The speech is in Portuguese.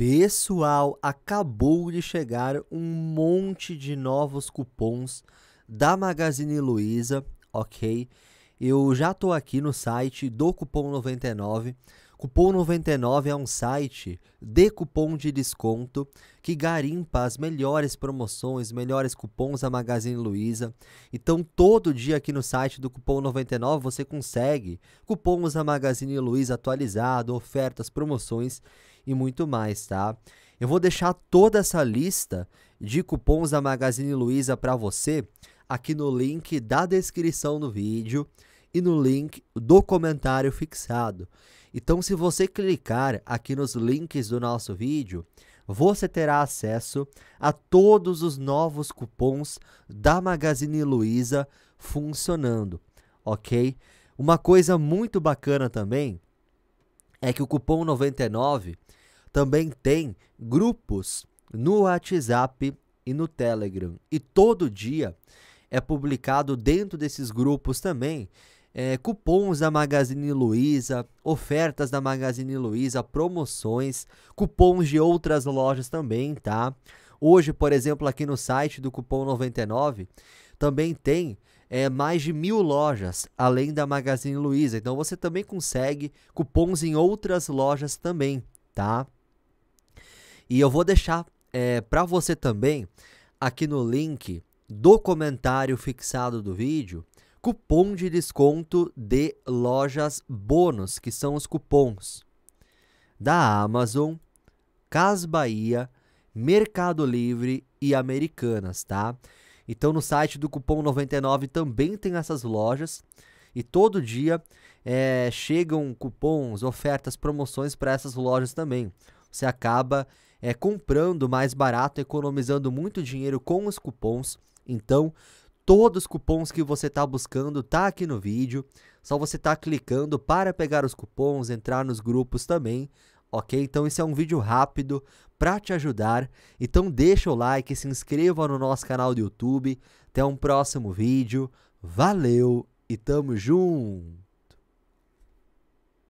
Pessoal, acabou de chegar um monte de novos cupons da Magazine Luiza, ok? Eu já estou aqui no site do Cupom 99 Cupom 99 é um site de cupom de desconto que garimpa as melhores promoções, melhores cupons da Magazine Luiza. Então, todo dia aqui no site do Cupom 99 você consegue cupons da Magazine Luiza atualizado, ofertas, promoções e muito mais, tá? Eu vou deixar toda essa lista de cupons da Magazine Luiza para você aqui no link da descrição do vídeo e no link do comentário fixado. Então, se você clicar aqui nos links do nosso vídeo, você terá acesso a todos os novos cupons da Magazine Luiza funcionando, ok? Uma coisa muito bacana também é que o cupom 99 também tem grupos no WhatsApp e no Telegram. E todo dia é publicado dentro desses grupos também é, cupons da Magazine Luiza, ofertas da Magazine Luiza, promoções, cupons de outras lojas também, tá? Hoje, por exemplo, aqui no site do Cupom 99, também tem é, mais de mil lojas, além da Magazine Luiza. Então você também consegue cupons em outras lojas também, tá? E eu vou deixar é, para você também aqui no link do comentário fixado do vídeo cupom de desconto de lojas bônus, que são os cupons da Amazon, Cas Bahia, Mercado Livre e Americanas, tá? Então no site do cupom 99 também tem essas lojas e todo dia é, chegam cupons, ofertas, promoções para essas lojas também. Você acaba é, comprando mais barato, economizando muito dinheiro com os cupons. Então Todos os cupons que você está buscando tá aqui no vídeo. Só você tá clicando para pegar os cupons, entrar nos grupos também, ok? Então esse é um vídeo rápido para te ajudar. Então deixa o like, se inscreva no nosso canal do YouTube. Até um próximo vídeo. Valeu e tamo junto!